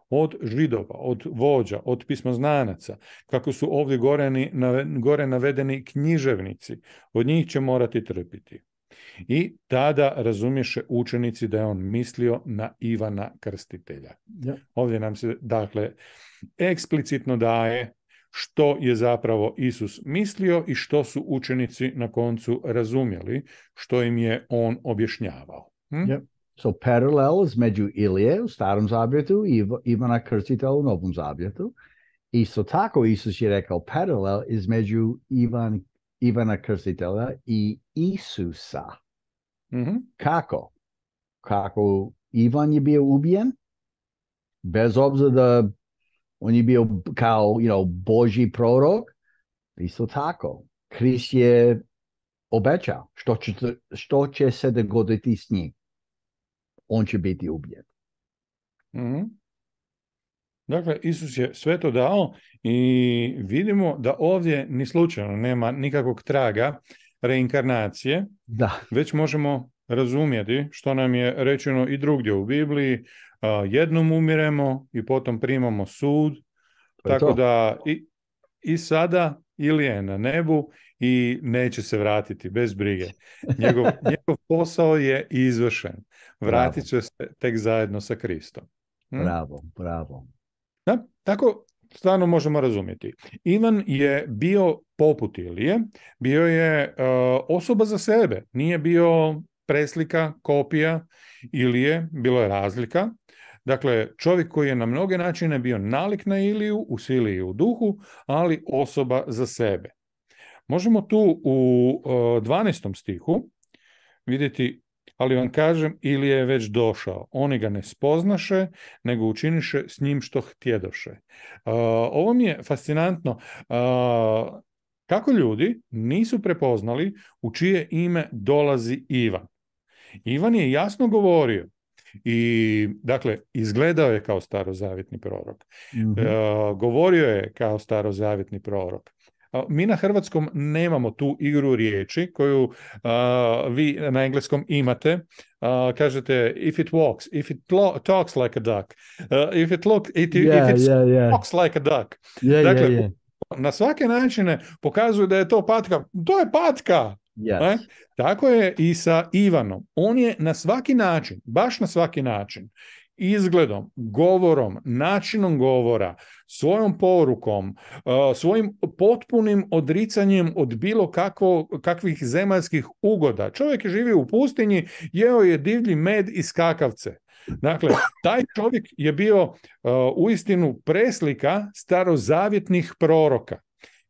od židova, od vođa, od pismoznanaca, kako su ovdje gore navedeni književnici, od njih će morati trpiti. I tada razumiješe učenici da je on mislio na Ivana Krstitelja. Ovdje nam se, dakle, eksplicitno daje što je zapravo Isus mislio i što su učenici na koncu razumjeli, što im je on objašnjavao. Hm? So paralel među Ilije u starom zavjetu i Ivana Krstitela u novom zavjetu. Isto tako Isus je rekao paralel između Ivan, Ivana Krstitela i Isusa. mm Kako? Kako Ivan je bio ubijen? Bez obzira da on je bio kao you know, Boži prorok, isto tako. Krist je obećao što što će se dogoditi s njim on će biti ubijen. Mhm. Dakle, Isus je sve to dao i vidimo da ovdje ni slučajno nema nikakvog traga reinkarnacije, da. već možemo razumjeti što nam je rečeno i drugdje u Bibliji, jednom umiremo i potom primamo sud, tako da i, i sada ili je na nebu i neće se vratiti, bez brige. Njegov, njegov posao je izvršen. Vratit će se tek zajedno sa Kristom. Hm? Bravo, bravo. Da, tako stvarno možemo razumjeti. Ivan je bio poput Ilije, bio je e, osoba za sebe, nije bio preslika, kopija Ilije, bilo je razlika. Dakle, čovjek koji je na mnoge načine bio nalik na Iliju, u sili i u duhu, ali osoba za sebe. Možemo tu u 12. E, stihu vidjeti, ali vam kažem, ili je već došao. Oni ga ne spoznaše, nego učiniše s njim što htjedoše. E, ovo mi je fascinantno. E, kako ljudi nisu prepoznali u čije ime dolazi Ivan. Ivan je jasno govorio i dakle izgledao je kao starozavjetni prorok. Mm govorio je kao starozavjetni prorok. Mi na hrvatskom nemamo tu igru riječi koju vi na engleskom imate. kažete if it walks, if it talks like a duck, if it looks, it, like a duck. dakle, na svake načine pokazuju da je to patka. To je patka! Tako je i sa Ivanom. On je na svaki način, baš na svaki način, izgledom, govorom, načinom govora, svojom porukom, e, svojim potpunim odricanjem od bilo kakvo, kakvih zemaljskih ugoda. Čovjek je živio u pustinji, jeo je divlji med i skakavce. Dakle, taj čovjek je bio e, uistinu preslika starozavjetnih proroka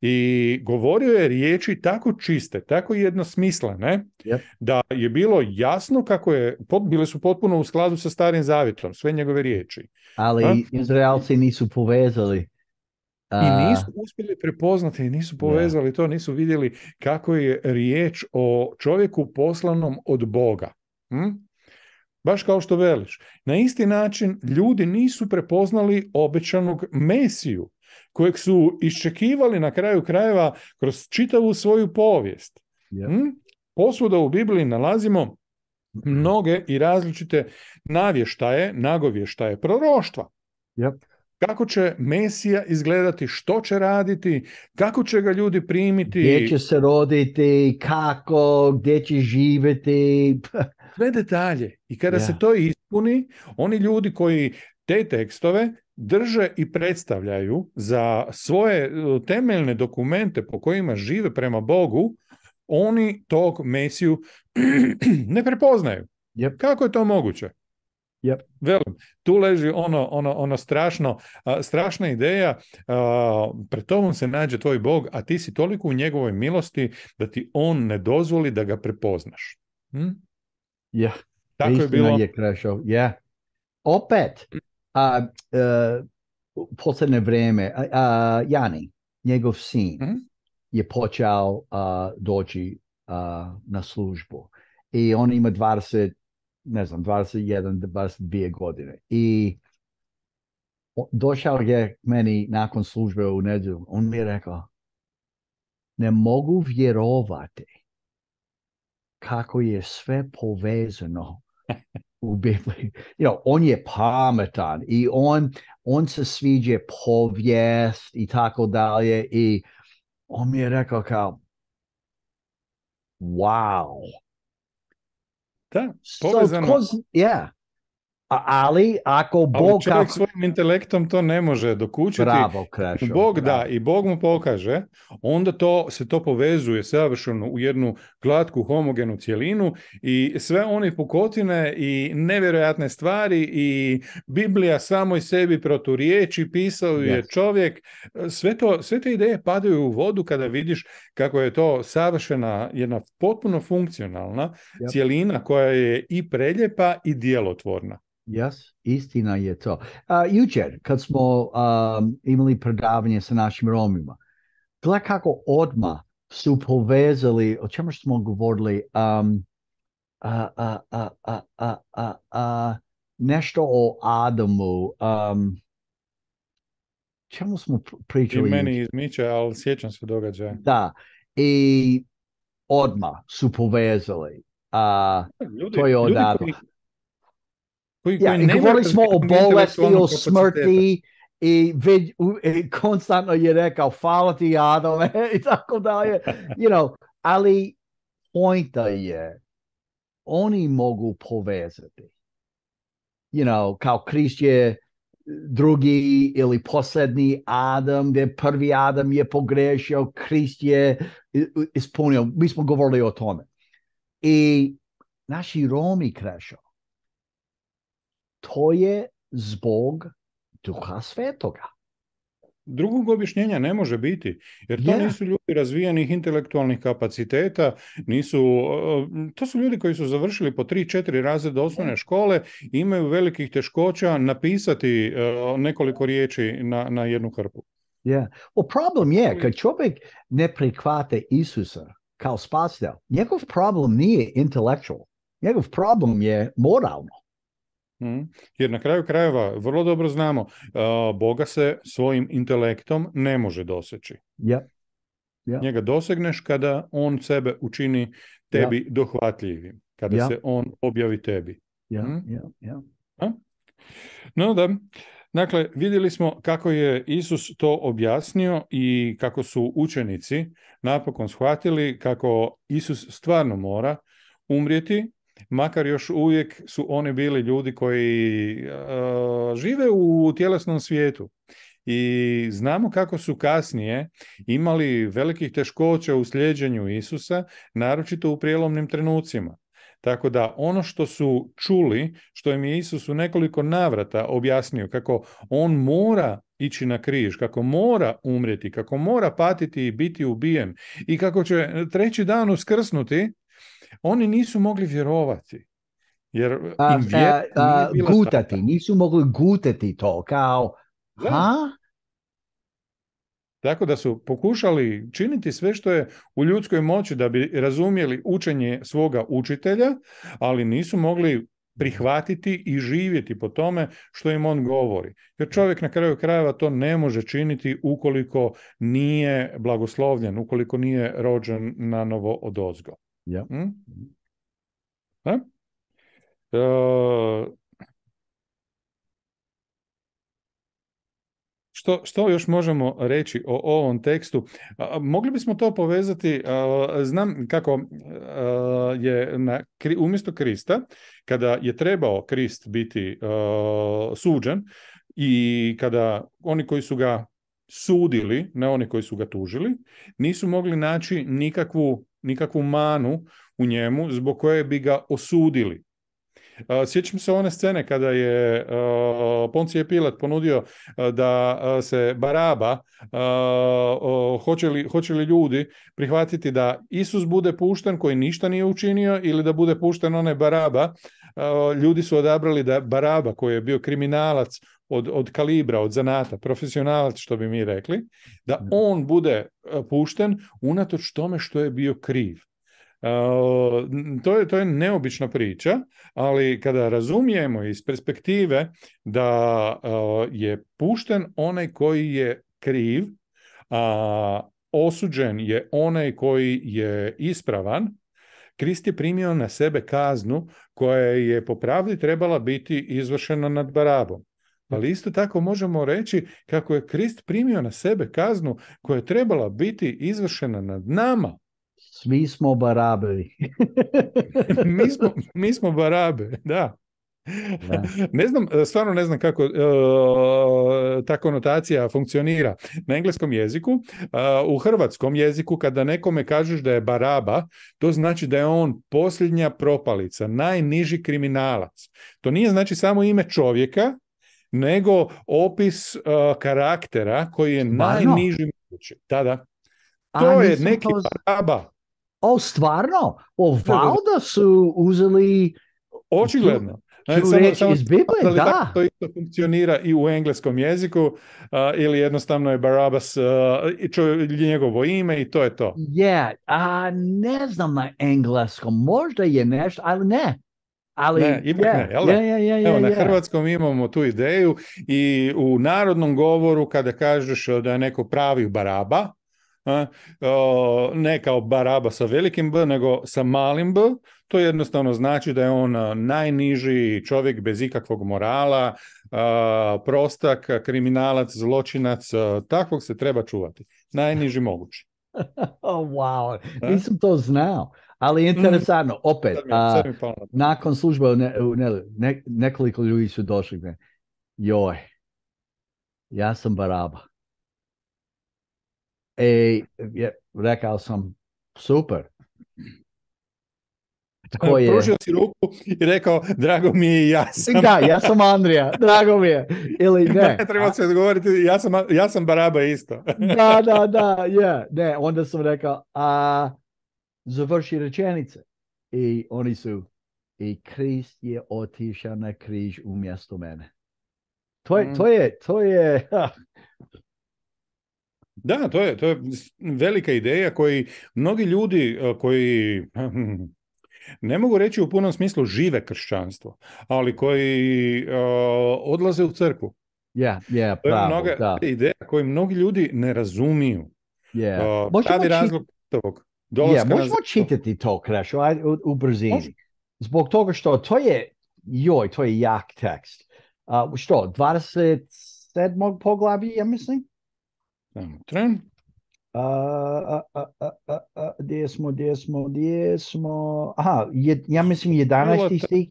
i govorio je riječi tako čiste, tako jednosmislene, yep. da je bilo jasno kako je, bile su potpuno u skladu sa starim zavjetom, sve njegove riječi. Ali Izraelci nisu povezali. I nisu uspjeli prepoznati, nisu povezali to, nisu vidjeli kako je riječ o čovjeku poslanom od Boga. Hm? Baš kao što veliš. Na isti način ljudi nisu prepoznali obećanog Mesiju kojeg su iščekivali na kraju krajeva kroz čitavu svoju povijest. Hmm? Posvuda u Bibliji nalazimo mnoge i različite navještaje, nagovještaje, proroštva. Yep. Kako će Mesija izgledati, što će raditi, kako će ga ljudi primiti. Gdje će se roditi, kako, gdje će živjeti. Sve detalje. I kada se to ispuni, oni ljudi koji te tekstove drže i predstavljaju za svoje e, temeljne dokumente po kojima žive prema Bogu, oni tog Mesiju ne prepoznaju. Yep. Kako je to moguće? Yep. Velim, tu leži ono, ono, ono strašno, strašna ideja, a, pred tobom se nađe tvoj Bog, a ti si toliko u njegovoj milosti da ti on ne dozvoli da ga prepoznaš. Hm? Tako je bilo. Je Opet, a, uh, e, vrijeme Jani, njegov sin, mhm. je počeo uh, doći na službu. I on ima 20, ne znam, 21, 22 godine. I došao je meni nakon službe u nedjelju. On mi je rekao, ne mogu vjerovati kako je sve povezano will be, you know, on je pametan i on, on se sviđe povijest i tako dalje i on mi je rekao kao, wow. Da, povezano. So, yeah. ali ako Bog... Ali svojim intelektom to ne može dokučiti. Bravo, Bog da i Bog mu pokaže, onda to se to povezuje savršeno u jednu glatku homogenu cjelinu i sve one pukotine i nevjerojatne stvari i Biblija samoj sebi proturiječi pisao je čovjek. Sve, te ideje padaju u vodu kada vidiš kako je to savršena, jedna potpuno funkcionalna cijelina cjelina koja je i preljepa i djelotvorna. Yes, istina je to. A, jučer, kad smo um, imali predavanje sa našim Romima, Gle kako odma su povezali, o čemu smo govorili, um, a, a, nešto o Adamu, um, čemu smo pričali? I meni izmiče, ali sjećam se događaja. Da, i odma su povezali. A, ljudi, to je od koji, ja, govorili smo o bolesti, o smrti i vid, konstantno je rekao hvala ti Adame i tako dalje. You know, ali pojnta je oni mogu povezati. You know, kao Krist je drugi ili posljednji Adam, gdje prvi Adam je pogrešio, Krist je ispunio. Mi smo govorili o tome. I naši Romi krešao to je zbog duha svetoga. Drugog objašnjenja ne može biti, jer to nisu ljudi razvijenih intelektualnih kapaciteta, nisu, to su ljudi koji su završili po 3-4 razreda osnovne škole i imaju velikih teškoća napisati e, nekoliko riječi na, jednu krpu. problem je, kad čovjek ne prihvate Isusa kao spasitelj, njegov problem nije intelektual, njegov problem je moralno. Mm. Jer na kraju krajeva vrlo dobro znamo, uh, Boga se svojim intelektom ne može doseći. Ja. ja. Njega dosegneš kada on sebe učini tebi dohvatljivim, kada se on objavi tebi. Ja, mm. ja, ja. No da, dakle, vidjeli smo kako je Isus to objasnio i kako su učenici napokon shvatili kako Isus stvarno mora umrijeti makar još uvijek su oni bili ljudi koji e, žive u tjelesnom svijetu i znamo kako su kasnije imali velikih teškoća u sljeđenju Isusa, naročito u prijelomnim trenucima. Tako da ono što su čuli, što im je Isus u nekoliko navrata objasnio kako on mora ići na križ, kako mora umreti, kako mora patiti i biti ubijen i kako će treći dan uskrsnuti, oni nisu mogli vjerovati. Jer im gutati, nisu mogli gutati to kao, da. ha? Tako da su pokušali činiti sve što je u ljudskoj moći da bi razumjeli učenje svoga učitelja, ali nisu mogli prihvatiti i živjeti po tome što im on govori. Jer čovjek na kraju krajeva to ne može činiti ukoliko nije blagoslovljen, ukoliko nije rođen na novo odozgo. Ja. Hm? E, što, što još možemo reći o ovom tekstu? mogli bismo to povezati, znam kako e, je na, umjesto Krista, kada je trebao Krist biti e, suđen i kada oni koji su ga sudili, ne oni koji su ga tužili, nisu mogli naći nikakvu nikakvu manu u njemu zbog koje bi ga osudili. E, sjećam se one scene kada je e, Poncije Pilat ponudio e, da se Baraba, hoće li, ljudi prihvatiti da Isus bude pušten koji ništa nije učinio ili da bude pušten onaj Baraba ljudi su odabrali da Baraba koji je bio kriminalac od, od kalibra, od zanata, profesionalac što bi mi rekli, da mhm. on bude e, pušten unatoč tome što je bio kriv. to, je, to je neobična priča, ali kada razumijemo iz perspektive da je pušten onaj koji je kriv, a osuđen je onaj koji je ispravan, Krist je primio na sebe kaznu koja je po pravdi trebala biti izvršena nad Barabom. Ali isto tako možemo reći kako je Krist primio na sebe kaznu koja je trebala biti izvršena nad nama. Svi smo barabevi. mi, smo, mi smo barabe, da. ne znam, e, stvarno ne znam kako e, ta konotacija funkcionira na engleskom jeziku. u hrvatskom jeziku kada nekome kažeš da je baraba, to znači da je on posljednja propalica, najniži kriminalac. To nije znači samo ime čovjeka, nego opis e, karaktera koji je najniži mogući. Da, To je neki baraba. O, stvarno? O, su uzeli... Očigledno. Znači, da. Tako, to isto funkcionira i u engleskom jeziku ili jednostavno je Barabas uh, njegovo ime i to je to. Je, a ne znam na engleskom, možda je nešto, ali ne, ali, ne, ipak yeah, Yeah, na hrvatskom imamo tu ideju i u narodnom govoru kada kažeš da je neko pravi baraba, ne kao baraba sa velikim B, nego sa malim B, to jednostavno znači da je on najniži čovjek bez ikakvog morala, prostak, kriminalac, zločinac, takvog se treba čuvati. Najniži mogući. Oh, wow, nisam to znao. Ali mm. interesantno, opet, nakon službe ne, nekoliko ljudi su došli. Joj, ja sam baraba. E, rekao sam, super, tako je. Pružio si ruku i rekao, drago mi je ja sam. Da, ja sam Andrija, drago mi je. Ili ne. ne treba se odgovoriti, ja sam, ja sam Baraba isto. da, da, da, je. Ne, onda sam rekao, a završi rečenice. I oni su, i Krist je otišao na križ umjesto mene. To je, to mm. je, to je, Da, to je, to je velika ideja koji mnogi ljudi eh, koji ne mogu reći u punom smislu žive kršćanstvo, ali koji e, odlaze u crkvu. Yeah, yeah, to je da. ideja koju mnogi ljudi ne razumiju. Yeah. Uh, e, možemo razlog tog. Yeah, možemo čitati to kraš, u, u brzini. Zbog toga što to je, joj, to je jak tekst. Uh, što, 27. poglavi, ja mislim? tren. A, a, a, gdje smo, gdje smo, gdje smo... Aha, je, ja mislim 11. stik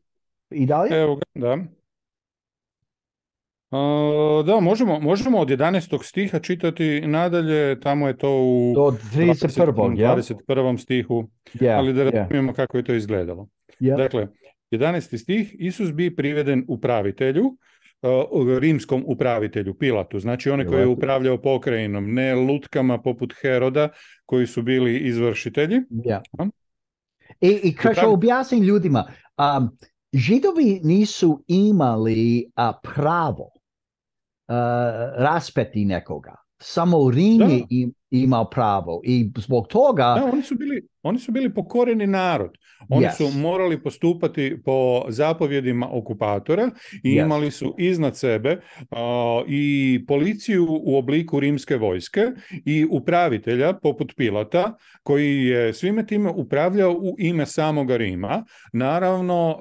i dalje? Evo ga, da. Uh, da, možemo, možemo od 11. stiha čitati nadalje, tamo je to u Do 31. Ja? 21. stihu, yeah, ali da razumijemo yeah. kako je to izgledalo. Dakle, 11. stih, Isus bi priveden upravitelju rimskom upravitelju Pilatu, znači one koji je upravljao pokrajinom, ne lutkama poput Heroda koji su bili izvršitelji. E, I, i objasnim ljudima, židovi nisu imali a, pravo raspeti nekoga. Samo Rim je imao pravo i zbog toga... Da, oni su bili, oni su bili pokoreni narod. Oni su morali postupati po zapovjedima okupatora i imali su iznad sebe i policiju u obliku rimske vojske i upravitelja poput Pilata koji je svime time upravljao u ime samoga Rima. Naravno,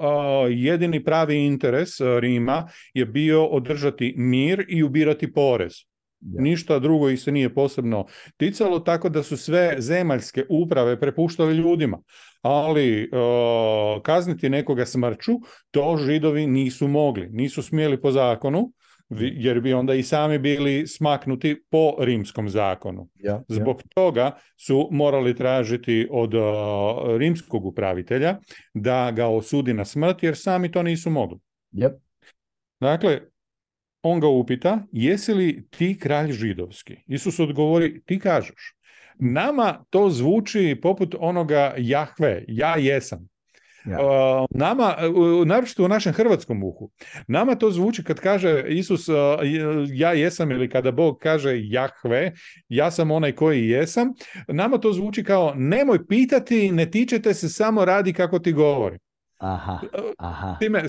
jedini pravi interes Rima je bio održati mir i ubirati porez. Ništa drugo ih se nije posebno ticalo, tako da su sve zemaljske uprave prepuštali ljudima. Ali e, kazniti nekoga smrću, to židovi nisu mogli, nisu smjeli po zakonu, mm. jer bi onda i sami bili smaknuti po rimskom zakonu. Ja, Zbog toga su morali tražiti od e, rimskog upravitelja da ga osudi na smrt, jer sami to nisu mogli. Dakle, on ga upita, jesi li ti kralj židovski? Isus odgovori, ti kažeš. Nama to zvuči poput onoga Jahve, ja jesam. Uh, nama, uh, naročito u našem hrvatskom uhu, nama to zvuči kad kaže Isus uh, ja jesam ili kada Bog kaže Jahve, ja sam onaj koji jesam, nama to zvuči kao nemoj pitati, ne tičete se, samo radi kako ti govori. Aha, e, aha. Time,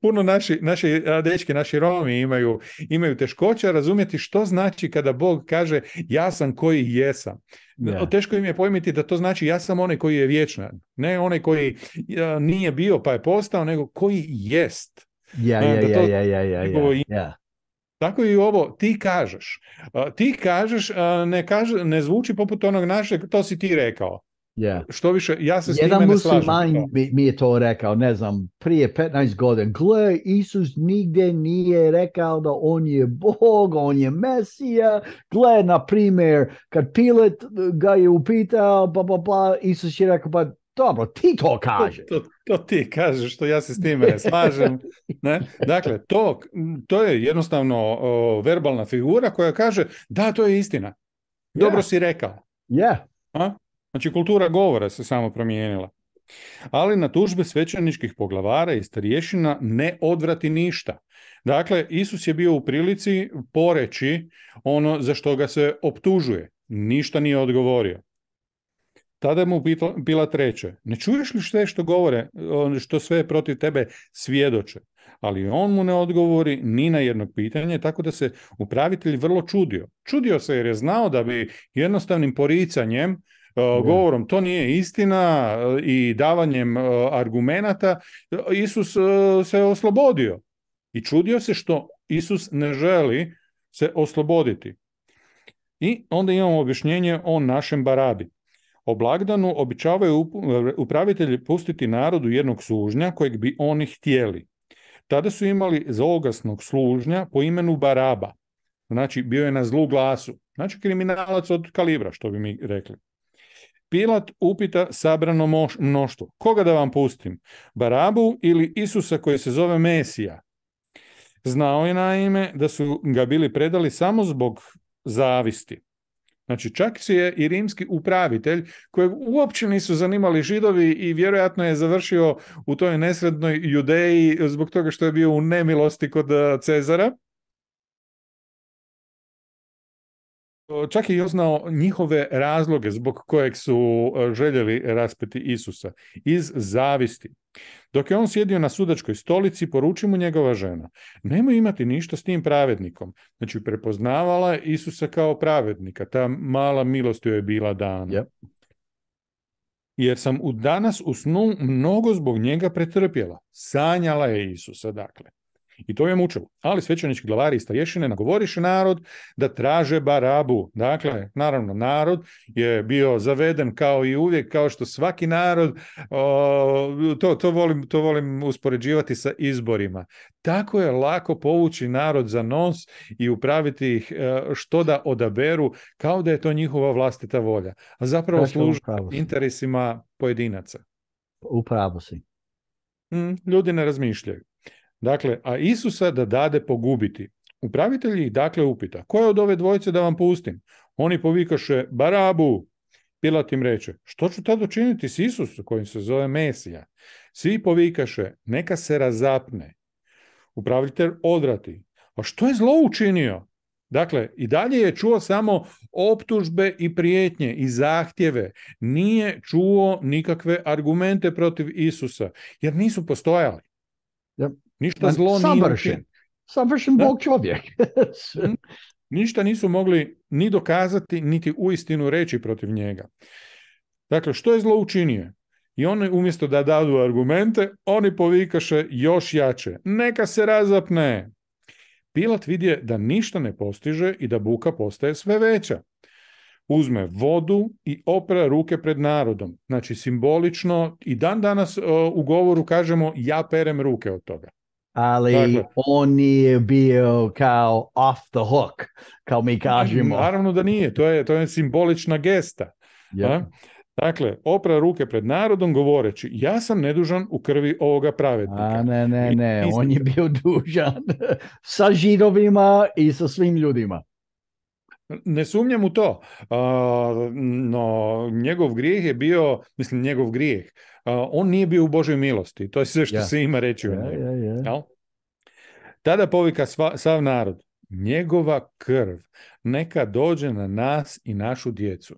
puno naši, naši dečki, naši Romi imaju, imaju teškoća razumjeti što znači kada Bog kaže ja sam koji jesam. Teško im je pojmiti da to znači ja sam onaj koji je vječna. Ne onaj koji nije bio pa je postao, nego koji jest. Ja, ja, ja, ja, ja, ja. Tako i ovo, ti kažeš. Ti kažeš, ne, kaže, ne zvuči poput onog našeg, to si ti rekao. Yeah. Što više, ja se s Jedan time ne Mi, mi je to rekao, ne znam, prije 15 godina. Gle, Isus nigdje nije rekao da on je Bog, on je Mesija. Gle, na primjer, kad Pilet ga je upitao, ba pa ba, pa, pa, Isus je rekao, pa dobro, ti to kaže. To, to, ti kaže što ja se s time ne slažem. Ne? Dakle, to, to je jednostavno verbalna figura koja kaže, da, to je istina. Dobro si rekao. Yeah. A? Znači kultura govora se samo promijenila. Ali na tužbe svećaničkih poglavara i starješina ne odvrati ništa. Dakle, Isus je bio u prilici poreći ono za što ga se optužuje. Ništa nije odgovorio. Tada je mu bila treće. Ne čuješ li sve što govore, što sve protiv tebe svjedoče? Ali on mu ne odgovori ni na jedno pitanje, tako da se upravitelj vrlo čudio. Čudio se jer je znao da bi jednostavnim poricanjem E, govorom. To nije istina e, i davanjem e, argumenata Isus se oslobodio i čudio se što Isus ne želi se osloboditi. I onda imamo objašnjenje o našem barabi. O blagdanu običavaju upravitelji pustiti narodu jednog sužnja kojeg bi oni htjeli. Tada su imali zaogasnog služnja po imenu Baraba. Znači, bio je na zlu glasu. Znači, kriminalac od kalibra, što bi mi rekli. Pilat upita sabrano mnoštvo. Koga da vam pustim? Barabu ili Isusa koji se zove Mesija? Znao je naime da su ga bili predali samo zbog zavisti. Znači čak si je i rimski upravitelj kojeg uopće nisu zanimali židovi i vjerojatno je završio u toj nesrednoj Judeji zbog toga što je bio u nemilosti kod eh, Cezara čak je i oznao njihove razloge zbog kojeg su e, željeli raspeti Isusa, iz zavisti. Dok je on sjedio na sudačkoj stolici, poruči mu njegova žena, nemoj imati ništa s tim pravednikom. Znači, prepoznavala je Isusa kao pravednika, ta mala milost joj je bila dana. Jer sam u danas u snu mnogo zbog njega pretrpjela. Sanjala je Isusa, dakle. I to je mučilo. Ali svećenički glavari i starješine nagovoriše narod da traže barabu. Dakle, naravno, narod je bio zaveden kao i uvijek, kao što svaki narod, to, volim, to volim uspoređivati sa izborima. Tako je lako povući narod za nos i upraviti ih e, što da odaberu, kao da je to njihova vlastita volja. A zapravo dakle, služi interesima pojedinaca. Upravo si. Mm, ljudi ne razmišljaju. Dakle, a Isusa da dade pogubiti. upravitelji ih dakle upita, koje od ove dvojice da vam pustim? Oni povikaše, Barabu! Pilat im reče, što ću tad učiniti s Isusom kojim se zove Mesija? Svi povikaše, neka se razapne. Upravitelj odrati, a što je zlo učinio? Dakle, i dalje je čuo samo optužbe i prijetnje i zahtjeve. Nije čuo nikakve argumente protiv Isusa, jer nisu postojali. Yep. Ništa znači, zlo savršen, nije... Savršen Bog čovjek. Mm. Ništa nisu mogli ni dokazati, niti istinu reći protiv njega. Dakle, što je zlo učinio? I oni umjesto da dadu argumente, oni povikaše još jače. Neka se razapne. Pilat vidje da ništa ne postiže i da buka postaje sve veća. Uzme vodu i opra ruke pred narodom. Znači, simbolično i dan danas u govoru kažemo ja perem ruke od toga ali dakle. on nije bio kao off the hook, kao mi kažemo. Naravno da nije, to je, to je simbolična gesta. Yep. Dakle, opra ruke pred narodom govoreći, ja sam nedužan u krvi ovoga pravednika. ne, ne, ne, on je bio dužan sa židovima i sa svim ljudima. Ne sumnjam u to, no njegov grijeh je bio, mislim njegov grijeh, on nije bio u Božoj milosti, to je sve što se ima reći o Tada povika sav narod, njegova krv neka dođe na nas i našu djecu.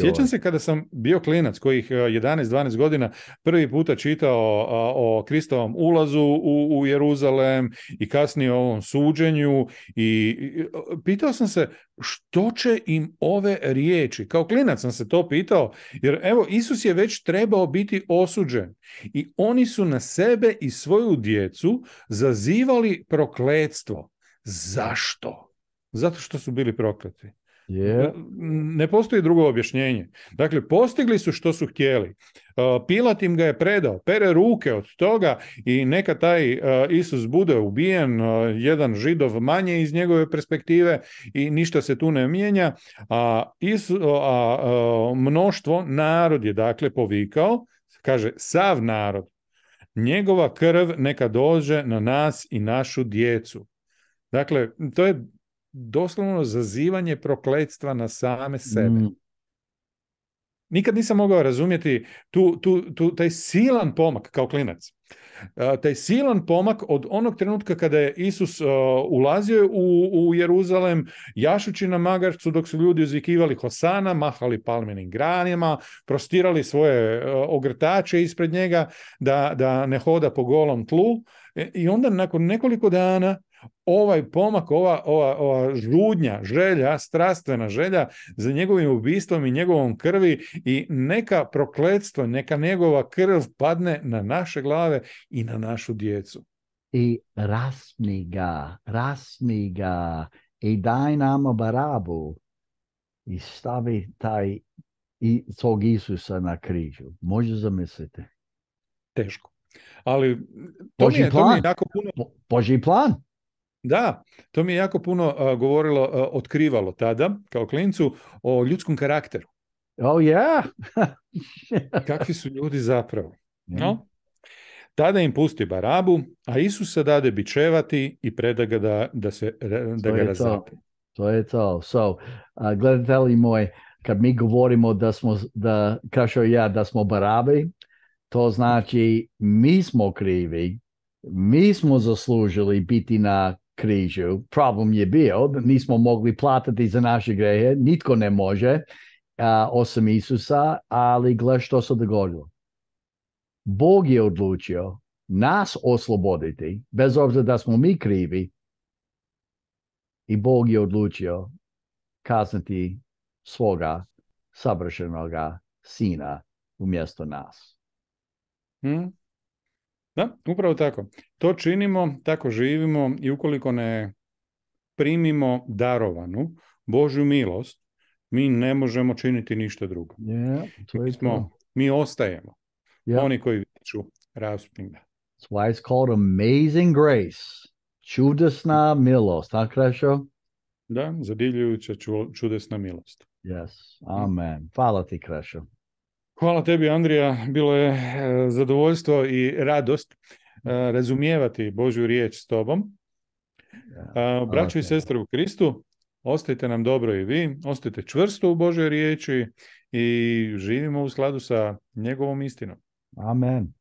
Sjećam se kada sam bio klinac kojih 11-12 e, godina prvi puta čitao o Kristovom ulazu u, Jeruzalem i kasnije o ovom suđenju i e, pitao sam se što će im ove riječi. Kao klinac sam se to pitao jer evo Isus je već trebao biti osuđen i oni su na sebe i svoju djecu zazivali prokletstvo. Zašto? Zato što su bili prokleti. Yeah. Ne postoji drugo objašnjenje. Dakle, postigli su što su htjeli. E, Pilat im ga je predao, pere ruke od toga i neka taj e, Isus bude ubijen, e, jedan židov manje iz njegove perspektive i ništa se tu ne mijenja. A, Isu, mnoštvo narod je dakle povikao, kaže sav narod, njegova krv neka dođe na nas i našu djecu. Dakle, to je doslovno zazivanje prokletstva na same sebe. Mm. Nikad nisam mogao razumjeti tu, tu, tu, taj silan pomak kao klinac. E, taj silan pomak od onog trenutka kada je Isus e, ulazio u, u Jeruzalem, jašući na magarcu dok su ljudi uzvikivali Hosana, mahali palmenim granima, prostirali svoje e, ogrtače ispred njega da, da ne hoda po golom tlu. I onda nakon nekoliko dana ovaj pomak, ova, ova, ova žudnja, želja, strastvena želja za njegovim ubistvom i njegovom krvi i neka prokletstvo, neka njegova krv padne na naše glave i na našu djecu. I rasni ga, rasni ga i daj nam barabu i stavi taj i svog Isusa na križu. Može zamisliti. Teško. Ali to Boži mi To jako puno... Boži plan. Da, to mi je jako puno govorilo, otkrivalo tada, kao klincu, o ljudskom karakteru. Oh, yeah. Kakvi su ljudi zapravo. No? Tada im pusti barabu, a Isusa dade bičevati i preda ga da, da, se, da ga To je to. So, uh, gledatelji moj, kad mi govorimo da smo, da, kao ja, da smo barabi, to znači mi smo krivi, mi smo zaslužili biti na križu. Problem je bio da nismo mogli platiti za naše grehe, nitko ne može, a, osim Isusa, ali gle što se dogodilo. Bog je odlučio nas osloboditi, bez obzira da smo mi krivi, i Bog je odlučio kazniti svoga savršenoga sina umjesto nas. Hmm? Da, upravo tako. To činimo, tako živimo i ukoliko ne primimo darovanu Božju milost, mi ne možemo činiti ništa drugo. Yeah, mi, mi ostajemo. Yeah. Oni koji viču raspinga. That's why it's called amazing grace. Čudesna milost, tako Da, zadivljujuća čudesna milost. Yes, amen. Hvala ti, Krešo. Hvala tebi Andrija, bilo je e, zadovoljstvo i radost e, mm. razumijevati Božju riječ s tobom. E, braćo i sestre u Kristu, ostajte nam dobro i vi, ostajte čvrsto u Božoj riječi i živimo u skladu sa njegovom istinom. Amen.